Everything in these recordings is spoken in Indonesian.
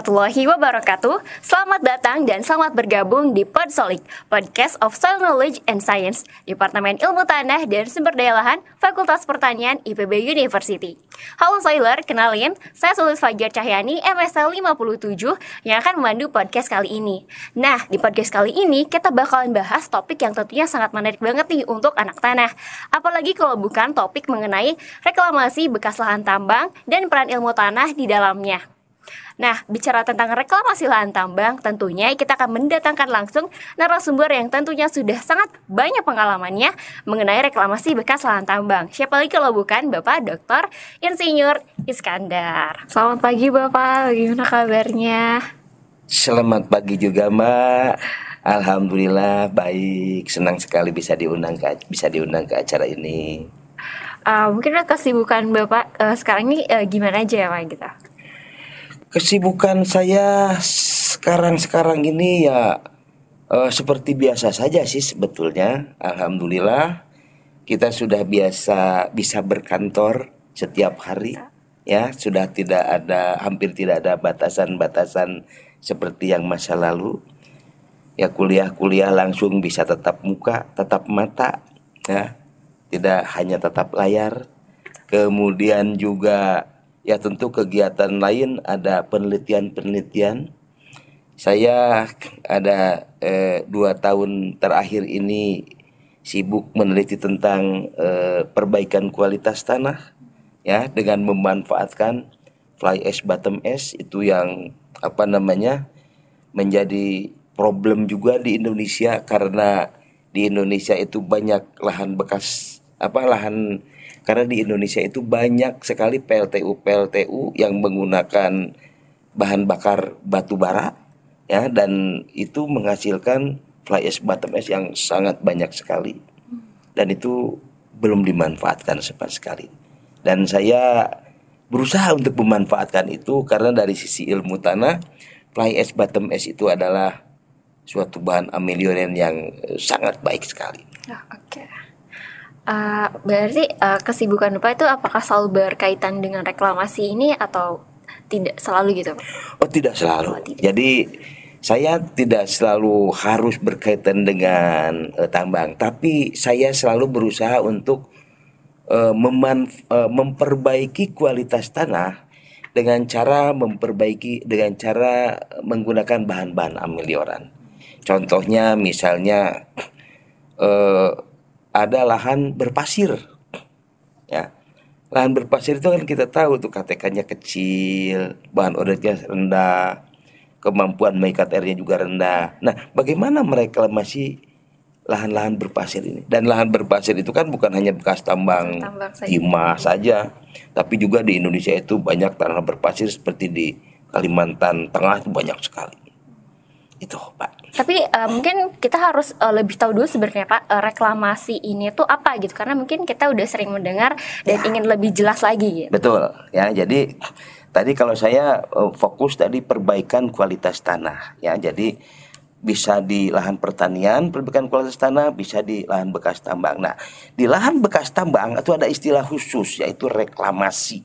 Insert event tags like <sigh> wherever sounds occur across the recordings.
warahmatullahi wabarakatuh. Selamat datang dan selamat bergabung di Podsolik, Podcast of Soil Knowledge and Science, Departemen Ilmu Tanah dan Sumber Daya Lahan, Fakultas Pertanian IPB University. Halo Soiler, kenalin, saya Sulis Fajar Cahyani, MSL 57 yang akan memandu podcast kali ini. Nah, di podcast kali ini kita bakalan bahas topik yang tentunya sangat menarik banget nih untuk anak tanah. Apalagi kalau bukan topik mengenai reklamasi bekas lahan tambang dan peran ilmu tanah di dalamnya. Nah, bicara tentang reklamasi lahan tambang, tentunya kita akan mendatangkan langsung narasumber yang tentunya sudah sangat banyak pengalamannya mengenai reklamasi bekas lahan tambang. Siapa lagi kalau bukan Bapak Dr. Insinyur Iskandar. Selamat pagi Bapak, bagaimana kabarnya? Selamat pagi juga Mbak. Alhamdulillah baik, senang sekali bisa diundang ke bisa diundang ke acara ini. Uh, mungkin kesibukan Bapak uh, sekarang ini uh, gimana aja ya Pak gitu? Kesibukan saya sekarang-sekarang ini ya uh, seperti biasa saja sih sebetulnya. Alhamdulillah kita sudah biasa bisa berkantor setiap hari ya, sudah tidak ada hampir tidak ada batasan-batasan seperti yang masa lalu. Ya kuliah-kuliah langsung bisa tetap muka, tetap mata ya. Tidak hanya tetap layar. Kemudian juga Ya tentu kegiatan lain ada penelitian-penelitian. Saya ada eh, dua tahun terakhir ini sibuk meneliti tentang eh, perbaikan kualitas tanah, ya dengan memanfaatkan fly ash bottom ash itu yang apa namanya menjadi problem juga di Indonesia karena di Indonesia itu banyak lahan bekas apa lahan karena di Indonesia itu banyak sekali PLTU PLTU yang menggunakan bahan bakar batu bara ya dan itu menghasilkan fly ash bottom ash yang sangat banyak sekali dan itu belum dimanfaatkan sama sekali dan saya berusaha untuk memanfaatkan itu karena dari sisi ilmu tanah fly ash bottom ash itu adalah suatu bahan amelioran yang sangat baik sekali. Oh, Oke. Okay. Uh, berarti uh, kesibukan Bapak itu apakah selalu berkaitan dengan reklamasi ini atau tidak selalu gitu? Oh tidak selalu. Oh, tidak. Jadi saya tidak selalu harus berkaitan dengan uh, tambang, tapi saya selalu berusaha untuk uh, memanf- uh, memperbaiki kualitas tanah dengan cara memperbaiki dengan cara menggunakan bahan-bahan amelioran. Contohnya misalnya uh, ada lahan berpasir ya lahan berpasir itu kan kita tahu tuh KTK-nya kecil bahan odotnya rendah kemampuan mengikat airnya juga rendah nah bagaimana mereklamasi lahan-lahan berpasir ini dan lahan berpasir itu kan bukan hanya bekas tambang, tambang timah saja tapi juga di Indonesia itu banyak tanah berpasir seperti di Kalimantan Tengah itu banyak sekali itu pak tapi uh, mungkin kita harus uh, lebih tahu dulu sebenarnya Pak uh, reklamasi ini tuh apa gitu karena mungkin kita udah sering mendengar dan ya. ingin lebih jelas lagi gitu. Betul. Ya, jadi tadi kalau saya uh, fokus tadi perbaikan kualitas tanah ya. Jadi bisa di lahan pertanian perbaikan kualitas tanah bisa di lahan bekas tambang nah di lahan bekas tambang itu ada istilah khusus yaitu reklamasi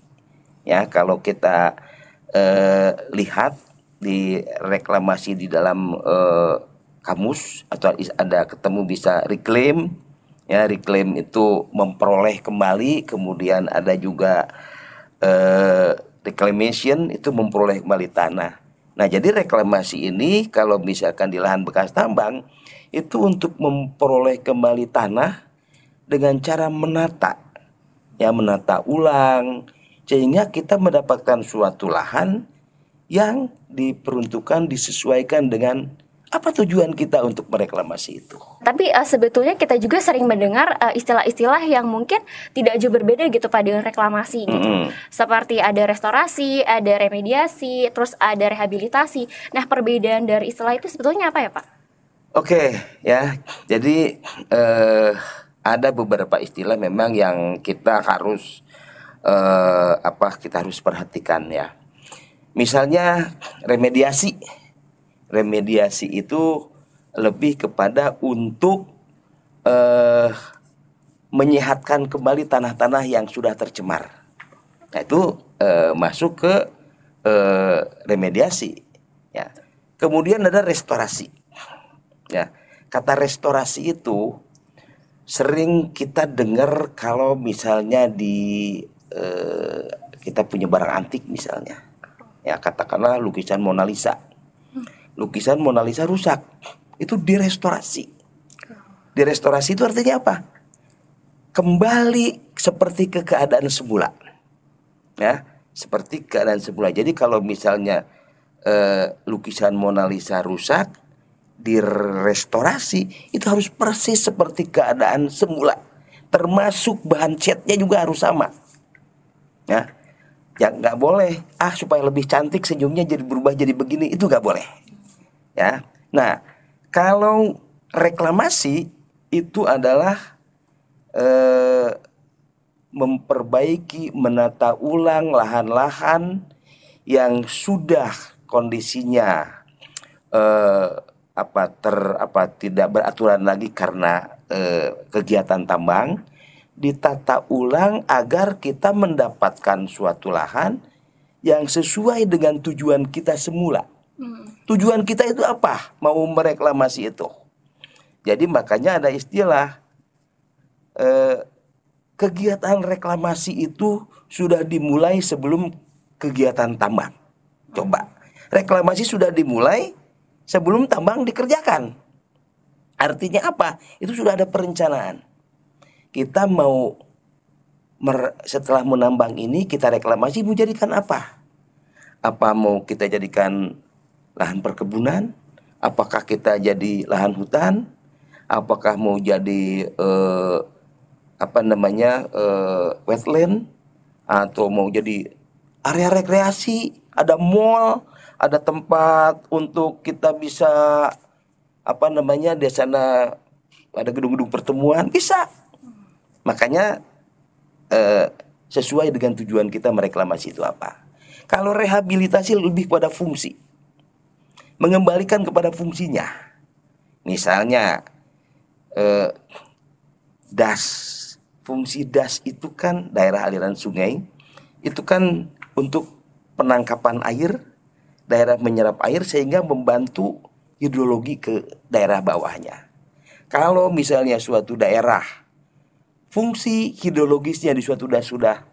ya kalau kita eh, lihat direklamasi di dalam uh, kamus atau ada ketemu bisa reclaim ya reclaim itu memperoleh kembali kemudian ada juga uh, reclamation itu memperoleh kembali tanah nah jadi reklamasi ini kalau misalkan di lahan bekas tambang itu untuk memperoleh kembali tanah dengan cara menata ya menata ulang sehingga kita mendapatkan suatu lahan yang diperuntukkan disesuaikan dengan apa tujuan kita untuk mereklamasi itu? Tapi uh, sebetulnya kita juga sering mendengar eh, istilah-istilah uh, yang mungkin tidak jauh berbeda gitu pada reklamasi gitu. Mm -hmm. Seperti ada restorasi, ada remediasi, terus ada rehabilitasi. Nah, perbedaan dari istilah itu sebetulnya apa ya, Pak? Oke, okay, ya. Jadi uh, ada beberapa istilah memang yang kita harus uh, apa kita harus perhatikan ya Misalnya remediasi. Remediasi itu lebih kepada untuk eh, menyehatkan kembali tanah-tanah yang sudah tercemar. Nah, itu eh, masuk ke eh, remediasi. Ya. Kemudian ada restorasi. Ya. Kata restorasi itu sering kita dengar kalau misalnya di eh, kita punya barang antik misalnya ya katakanlah lukisan Mona Lisa lukisan Mona Lisa rusak itu direstorasi direstorasi itu artinya apa kembali seperti ke keadaan semula ya seperti keadaan semula jadi kalau misalnya eh, lukisan Mona Lisa rusak direstorasi itu harus persis seperti keadaan semula termasuk bahan catnya juga harus sama ya ya nggak boleh ah supaya lebih cantik senyumnya jadi berubah jadi begini itu nggak boleh ya nah kalau reklamasi itu adalah eh, memperbaiki menata ulang lahan-lahan yang sudah kondisinya eh, apa ter apa tidak beraturan lagi karena eh, kegiatan tambang ditata ulang agar kita mendapatkan suatu lahan yang sesuai dengan tujuan kita semula. Hmm. Tujuan kita itu apa? Mau mereklamasi itu. Jadi makanya ada istilah eh, kegiatan reklamasi itu sudah dimulai sebelum kegiatan tambang. Coba reklamasi sudah dimulai sebelum tambang dikerjakan. Artinya apa? Itu sudah ada perencanaan kita mau mer, setelah menambang ini kita reklamasi mau jadikan apa? Apa mau kita jadikan lahan perkebunan? Apakah kita jadi lahan hutan? Apakah mau jadi eh, apa namanya eh, wetland atau mau jadi area rekreasi? Ada mall, ada tempat untuk kita bisa apa namanya di sana ada gedung-gedung pertemuan bisa Makanya eh, sesuai dengan tujuan kita mereklamasi itu apa. Kalau rehabilitasi lebih pada fungsi. Mengembalikan kepada fungsinya. Misalnya eh, das fungsi das itu kan daerah aliran sungai itu kan untuk penangkapan air daerah menyerap air sehingga membantu hidrologi ke daerah bawahnya kalau misalnya suatu daerah fungsi hidrologisnya di suatu das sudah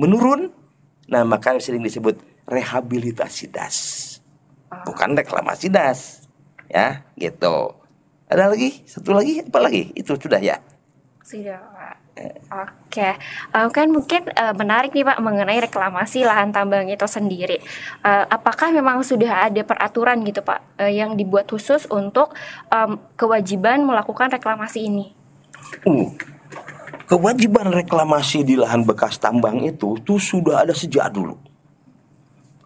menurun, nah maka sering disebut rehabilitasi das. Bukan reklamasi das. Ya, gitu. Ada lagi? Satu lagi? Apa lagi? Itu sudah ya. Sudah, Oke, okay. uh, eh, kan mungkin uh, menarik nih Pak mengenai reklamasi lahan tambang itu sendiri. Uh, apakah memang sudah ada peraturan gitu Pak uh, yang dibuat khusus untuk um, kewajiban melakukan reklamasi ini? Uh, kewajiban reklamasi di lahan bekas tambang itu tuh sudah ada sejak dulu.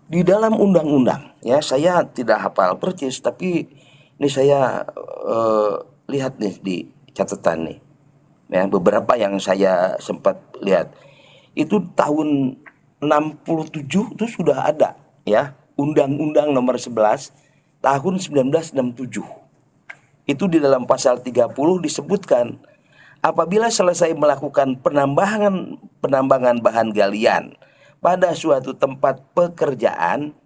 Di dalam undang-undang, ya saya tidak hafal persis, tapi ini saya uh, lihat nih di catatan nih, ya beberapa yang saya sempat lihat itu tahun 67 itu sudah ada, ya Undang-Undang Nomor 11 tahun 1967 itu di dalam pasal 30 disebutkan apabila selesai melakukan penambangan penambangan bahan galian pada suatu tempat pekerjaan,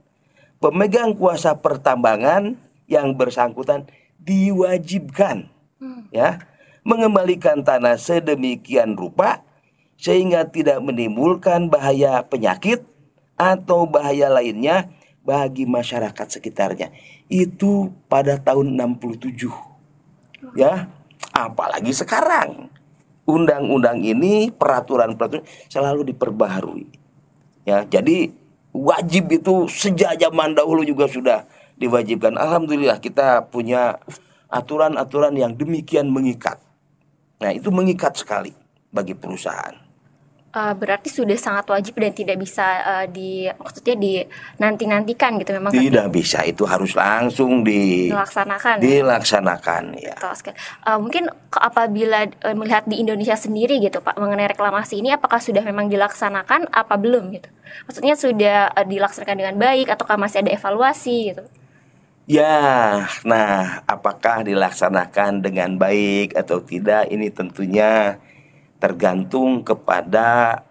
pemegang kuasa pertambangan yang bersangkutan diwajibkan hmm. ya mengembalikan tanah sedemikian rupa sehingga tidak menimbulkan bahaya penyakit atau bahaya lainnya bagi masyarakat sekitarnya. Itu pada tahun 67. Ya, Apalagi sekarang undang-undang ini peraturan-peraturan selalu diperbaharui. Ya, jadi wajib itu sejak zaman dahulu juga sudah diwajibkan. Alhamdulillah kita punya aturan-aturan yang demikian mengikat. Nah, itu mengikat sekali bagi perusahaan uh, berarti sudah sangat wajib dan tidak bisa uh, di maksudnya di nanti nantikan gitu memang kan? tidak kan? bisa itu harus langsung di, dilaksanakan dilaksanakan ya, ya. Uh, mungkin apabila uh, melihat di Indonesia sendiri gitu pak mengenai reklamasi ini apakah sudah memang dilaksanakan apa belum gitu maksudnya sudah uh, dilaksanakan dengan baik ataukah masih ada evaluasi gitu Ya, nah, apakah dilaksanakan dengan baik atau tidak? Ini tentunya tergantung kepada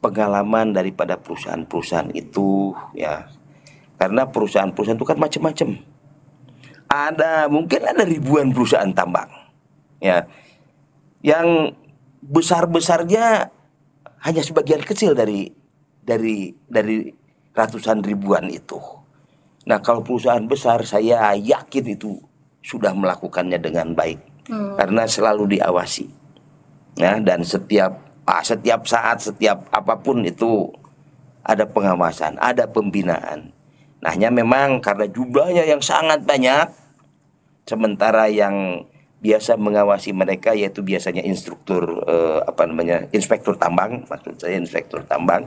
pengalaman daripada perusahaan-perusahaan itu ya karena perusahaan-perusahaan itu kan macam-macam ada mungkin ada ribuan perusahaan tambang ya yang besar besarnya hanya sebagian kecil dari dari dari ratusan ribuan itu nah kalau perusahaan besar saya yakin itu sudah melakukannya dengan baik hmm. karena selalu diawasi ya dan setiap ah, setiap saat setiap apapun itu ada pengawasan ada pembinaan nah memang karena jumlahnya yang sangat banyak sementara yang biasa mengawasi mereka yaitu biasanya instruktur eh, apa namanya inspektur tambang maksud saya inspektur tambang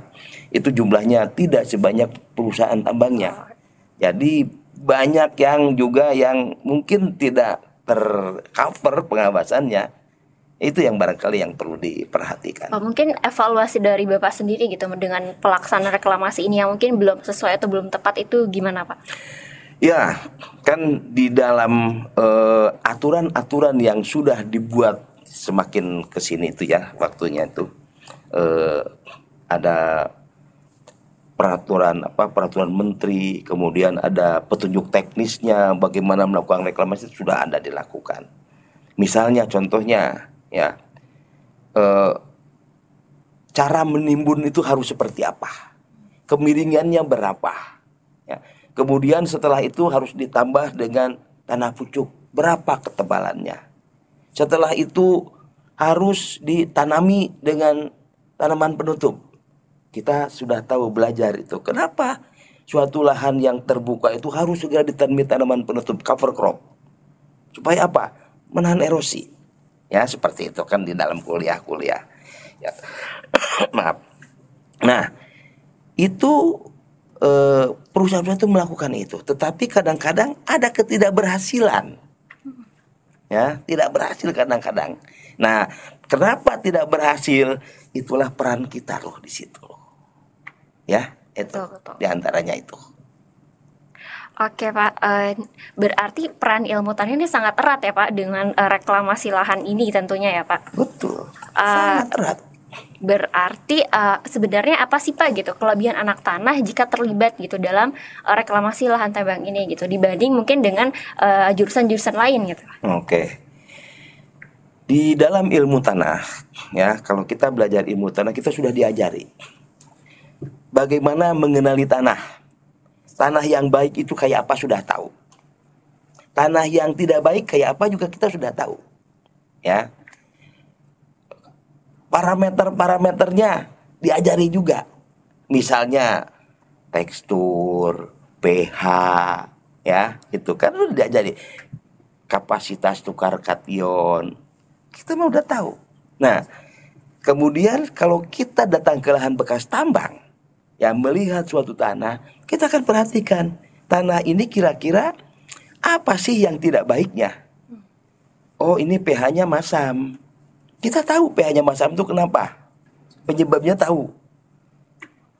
itu jumlahnya tidak sebanyak perusahaan tambangnya jadi banyak yang juga yang mungkin tidak tercover pengawasannya itu yang barangkali yang perlu diperhatikan. Oh, mungkin evaluasi dari Bapak sendiri gitu dengan pelaksanaan reklamasi ini yang mungkin belum sesuai atau belum tepat itu gimana, Pak? Ya, kan di dalam eh, aturan-aturan uh, yang sudah dibuat semakin ke sini itu ya waktunya itu uh, ada peraturan apa peraturan menteri kemudian ada petunjuk teknisnya bagaimana melakukan reklamasi sudah ada dilakukan misalnya contohnya ya e, cara menimbun itu harus seperti apa kemiringannya berapa ya. kemudian setelah itu harus ditambah dengan tanah pucuk berapa ketebalannya setelah itu harus ditanami dengan tanaman penutup. Kita sudah tahu belajar itu. Kenapa suatu lahan yang terbuka itu harus segera ditanami tanaman penutup cover crop? Supaya apa? Menahan erosi ya seperti itu kan di dalam kuliah-kuliah ya. <coughs> maaf nah itu eh, perusahaan-perusahaan itu melakukan itu tetapi kadang-kadang ada ketidakberhasilan ya tidak berhasil kadang-kadang nah kenapa tidak berhasil itulah peran kita loh di situ ya itu betul, betul. diantaranya itu Oke Pak, eh, berarti peran ilmu tanah ini sangat erat ya Pak dengan eh, reklamasi lahan ini tentunya ya Pak. Betul, eh, sangat erat. Berarti sebenarnya apa sih Pak gitu kelebihan anak tanah jika terlibat gitu dalam reklamasi lahan tambang ini gitu dibanding mungkin dengan jurusan-jurusan lain gitu. Oke. Di dalam ilmu tanah ya kalau kita belajar ilmu tanah kita sudah diajari bagaimana mengenali tanah Tanah yang baik itu kayak apa sudah tahu. Tanah yang tidak baik kayak apa juga kita sudah tahu. Ya. Parameter-parameternya diajari juga. Misalnya tekstur, pH, ya, itu kan sudah diajari. Kapasitas tukar kation. Kita mah udah tahu. Nah, kemudian kalau kita datang ke lahan bekas tambang, ya melihat suatu tanah, kita akan perhatikan tanah ini kira-kira apa sih yang tidak baiknya. Oh, ini pH-nya masam. Kita tahu pH-nya masam itu kenapa? Penyebabnya tahu.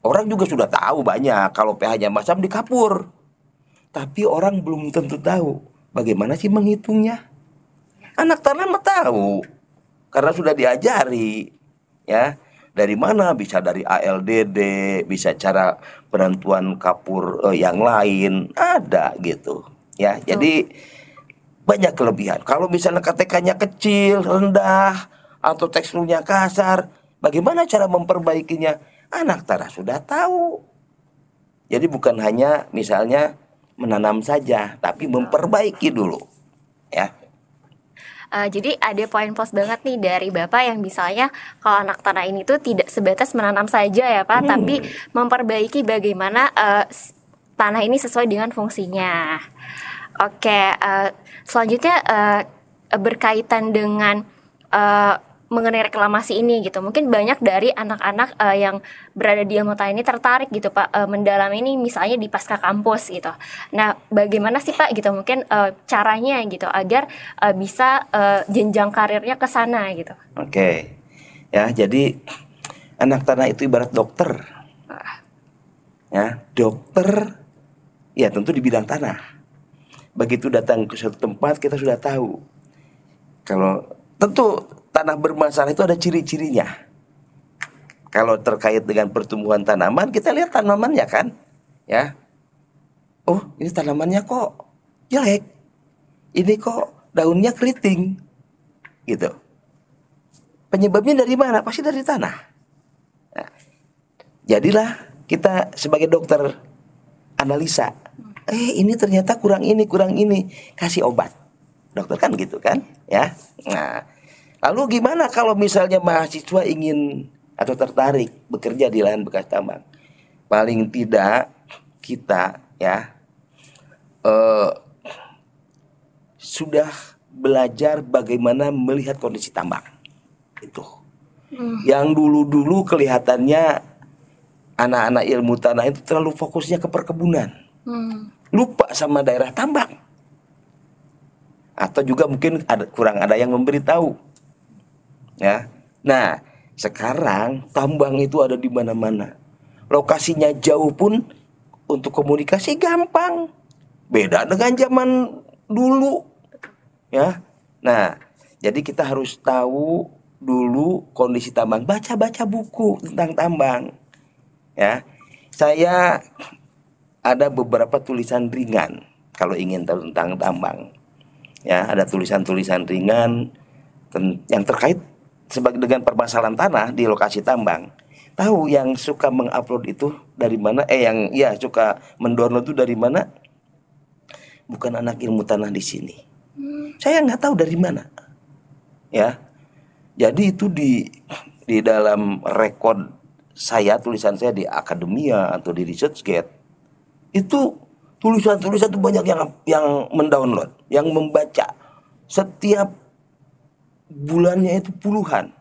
Orang juga sudah tahu banyak kalau pH-nya masam di kapur. Tapi orang belum tentu tahu bagaimana sih menghitungnya. Anak tanah mah tahu karena sudah diajari ya dari mana bisa dari ALDD bisa cara penentuan kapur uh, yang lain ada gitu ya Betul. jadi banyak kelebihan kalau misalnya KTK-nya kecil rendah atau teksturnya kasar bagaimana cara memperbaikinya anak tara sudah tahu jadi bukan hanya misalnya menanam saja tapi memperbaiki dulu ya Uh, jadi ada poin plus banget nih dari Bapak yang misalnya kalau anak tanah ini tuh tidak sebatas menanam saja ya Pak, hmm. tapi memperbaiki bagaimana uh, tanah ini sesuai dengan fungsinya. Oke, okay, uh, eh, selanjutnya uh, berkaitan dengan uh, mengenai reklamasi ini gitu. Mungkin banyak dari anak-anak uh, yang berada di Amota ini tertarik gitu Pak uh, mendalami ini misalnya di pasca kampus gitu. Nah, bagaimana sih Pak gitu mungkin uh, caranya gitu agar uh, bisa uh, jenjang karirnya ke sana gitu. Oke. Okay. Ya, jadi anak tanah itu ibarat dokter. Ah. Ya, dokter ya tentu di bidang tanah. Begitu datang ke suatu tempat kita sudah tahu kalau tentu tanah bermasalah itu ada ciri-cirinya. Kalau terkait dengan pertumbuhan tanaman, kita lihat tanamannya kan, ya. Oh, ini tanamannya kok jelek. Ini kok daunnya keriting, gitu. Penyebabnya dari mana? Pasti dari tanah. Nah, jadilah kita sebagai dokter analisa. Eh, ini ternyata kurang ini, kurang ini. Kasih obat. Dokter kan gitu kan, ya. Nah, Lalu gimana kalau misalnya mahasiswa ingin atau tertarik bekerja di lahan bekas tambang? Paling tidak kita ya eh, sudah belajar bagaimana melihat kondisi tambang itu. Hmm. Yang dulu-dulu kelihatannya anak-anak ilmu tanah itu terlalu fokusnya ke perkebunan, hmm. lupa sama daerah tambang, atau juga mungkin ada, kurang ada yang memberitahu ya. Nah, sekarang tambang itu ada di mana-mana. Lokasinya jauh pun untuk komunikasi gampang. Beda dengan zaman dulu. Ya. Nah, jadi kita harus tahu dulu kondisi tambang. Baca-baca buku tentang tambang. Ya. Saya ada beberapa tulisan ringan kalau ingin tahu tentang tambang. Ya, ada tulisan-tulisan ringan yang terkait sebagai dengan permasalahan tanah di lokasi tambang tahu yang suka mengupload itu dari mana eh yang ya suka mendownload itu dari mana bukan anak ilmu tanah di sini hmm. saya nggak tahu dari mana ya jadi itu di di dalam rekod saya tulisan saya di akademia atau di research researchgate itu tulisan-tulisan itu banyak yang yang mendownload yang membaca setiap bulannya itu puluhan.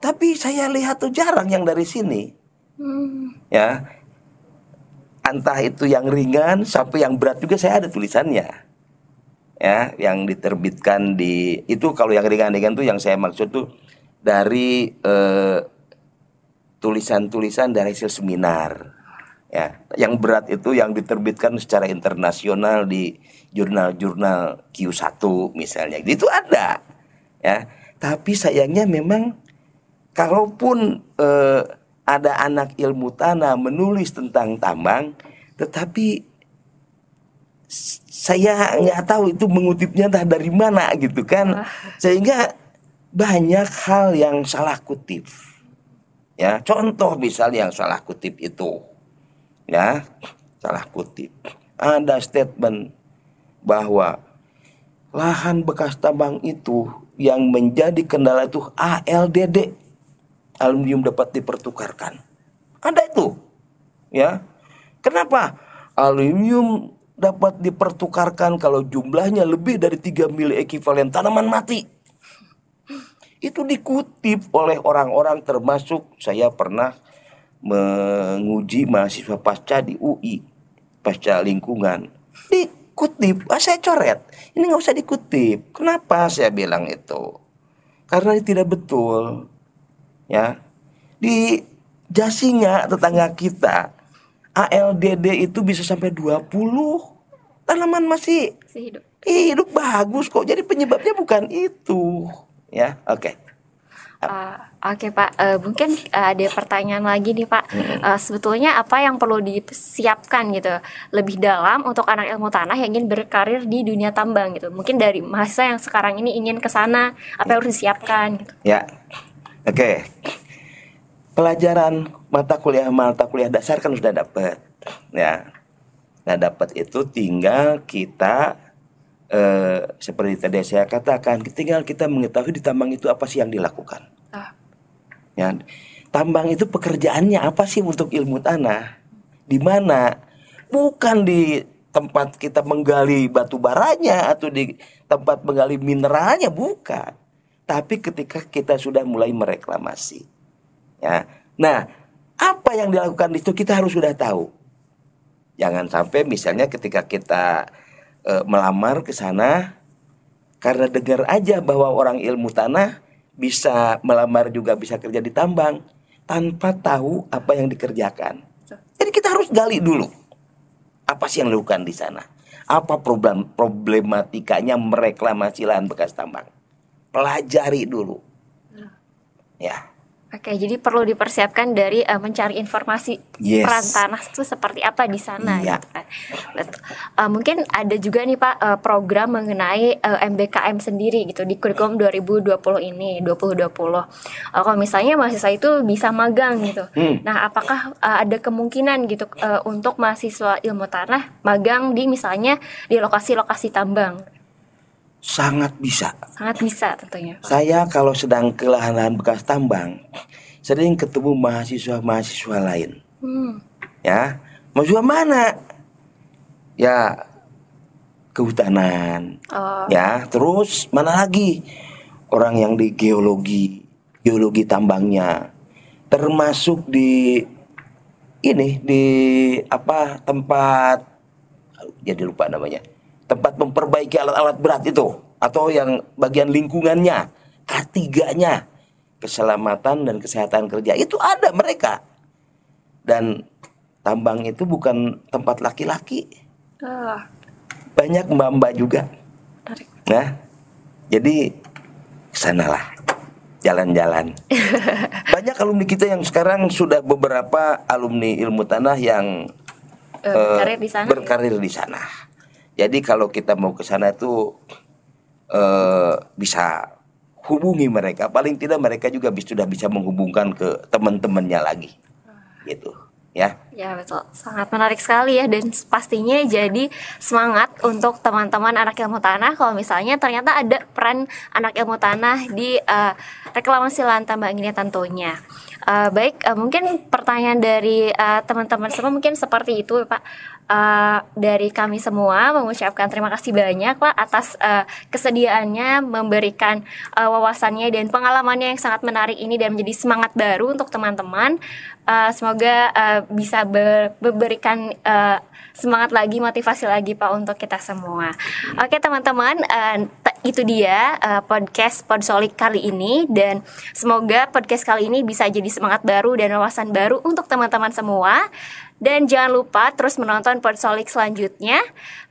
Tapi saya lihat tuh jarang yang dari sini. Hmm. Ya. Entah itu yang ringan sampai yang berat juga saya ada tulisannya. Ya, yang diterbitkan di itu kalau yang ringan-ringan tuh yang saya maksud tuh dari eh, tulisan-tulisan dari hasil seminar ya yang berat itu yang diterbitkan secara internasional di jurnal-jurnal Q1 misalnya itu ada ya tapi sayangnya memang kalaupun eh, ada anak ilmu tanah menulis tentang tambang tetapi saya nggak tahu itu mengutipnya entah dari mana gitu kan ah. sehingga banyak hal yang salah kutip ya contoh misalnya yang salah kutip itu ya salah kutip ada statement bahwa lahan bekas tambang itu yang menjadi kendala itu ALDD aluminium dapat dipertukarkan ada itu ya kenapa aluminium dapat dipertukarkan kalau jumlahnya lebih dari 3 mili ekivalen tanaman mati itu dikutip oleh orang-orang termasuk saya pernah menguji mahasiswa pasca di UI pasca lingkungan dikutip ah, saya coret ini nggak usah dikutip kenapa saya bilang itu karena ini tidak betul ya di jasinya tetangga kita ALDD itu bisa sampai 20 tanaman masih hidup. hidup bagus kok jadi penyebabnya bukan itu ya oke okay. Uh, Oke okay, Pak, uh, mungkin uh, ada pertanyaan lagi nih Pak. Uh, sebetulnya apa yang perlu disiapkan gitu lebih dalam untuk anak ilmu tanah yang ingin berkarir di dunia tambang gitu. Mungkin dari mahasiswa yang sekarang ini ingin ke sana, apa yang harus disiapkan gitu. Ya. Oke. Okay. Pelajaran mata kuliah mata kuliah dasar kan sudah dapat. Ya. Nah, dapat itu tinggal kita eh, seperti tadi saya katakan, tinggal kita mengetahui di tambang itu apa sih yang dilakukan. Ah. Ya, tambang itu pekerjaannya apa sih untuk ilmu tanah? Di mana? Bukan di tempat kita menggali batu baranya atau di tempat menggali mineralnya bukan tapi ketika kita sudah mulai mereklamasi ya nah apa yang dilakukan itu kita harus sudah tahu jangan sampai misalnya ketika kita e, melamar ke sana karena dengar aja bahwa orang ilmu tanah bisa melamar juga bisa kerja di tambang tanpa tahu apa yang dikerjakan. Jadi kita harus gali dulu apa sih yang dilakukan di sana? Apa problem problematikanya mereklamasi lahan bekas tambang? Pelajari dulu. Nah. Ya. Oke, jadi perlu dipersiapkan dari uh, mencari informasi yes. peran tanah itu seperti apa di sana, iya. gitu Uh, mungkin ada juga nih Pak uh, program mengenai uh, MBKM sendiri gitu di kurikulum 2020 ini, 2020. Uh, kalau misalnya mahasiswa itu bisa magang gitu. Hmm. Nah, apakah uh, ada kemungkinan gitu uh, untuk mahasiswa ilmu tanah magang di misalnya di lokasi-lokasi tambang? Sangat bisa. Sangat bisa tentunya. Pak. Saya kalau sedang ke lahan-lahan bekas tambang, sering ketemu mahasiswa-mahasiswa lain. Hmm. Ya, mahasiswa mana? Ya, kehutanan. Oh. Ya, terus mana lagi? Orang yang di geologi, geologi tambangnya, termasuk di ini di apa tempat jadi lupa namanya tempat memperbaiki alat-alat berat itu atau yang bagian lingkungannya, ketiganya keselamatan dan kesehatan kerja itu ada mereka. Dan tambang itu bukan tempat laki-laki. Uh. Banyak mbak-mbak juga. Nah, jadi sanalah jalan-jalan. <laughs> Banyak alumni kita yang sekarang sudah beberapa alumni ilmu tanah yang uh, berkarir di sana. Berkarir di sana jadi kalau kita mau ke sana itu eh, bisa hubungi mereka. Paling tidak mereka juga sudah bisa menghubungkan ke teman-temannya lagi. Gitu ya. Ya betul, sangat menarik sekali ya dan pastinya jadi semangat untuk teman-teman anak ilmu tanah kalau misalnya ternyata ada peran anak ilmu tanah di uh, reklamasi lahan tambang ini tentunya. Uh, baik, uh, mungkin pertanyaan dari teman teman-teman semua mungkin seperti itu ya, Pak uh, dari kami semua mengucapkan terima kasih banyak Pak atas uh, kesediaannya memberikan uh, wawasannya dan pengalamannya yang sangat menarik ini dan menjadi semangat baru untuk teman-teman. Uh, semoga uh, bisa ber memberikan uh, semangat lagi, motivasi lagi Pak untuk kita semua. Oke teman-teman, uh, itu dia uh, podcast Podsolik kali ini dan semoga podcast kali ini bisa jadi semangat baru dan wawasan baru untuk teman-teman semua. Dan jangan lupa terus menonton Podsolik selanjutnya.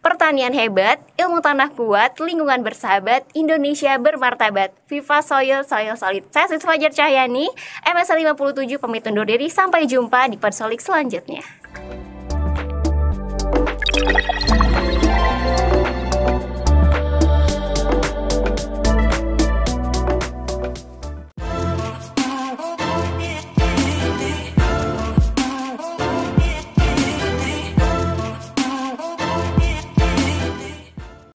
Pertanian hebat, ilmu tanah kuat, lingkungan bersahabat, Indonesia bermartabat. Viva Soil, Soil Solid. Saya Siti Fajar Cahyani, MSL 57 pamit undur diri. Sampai jumpa di Podsolik selanjutnya.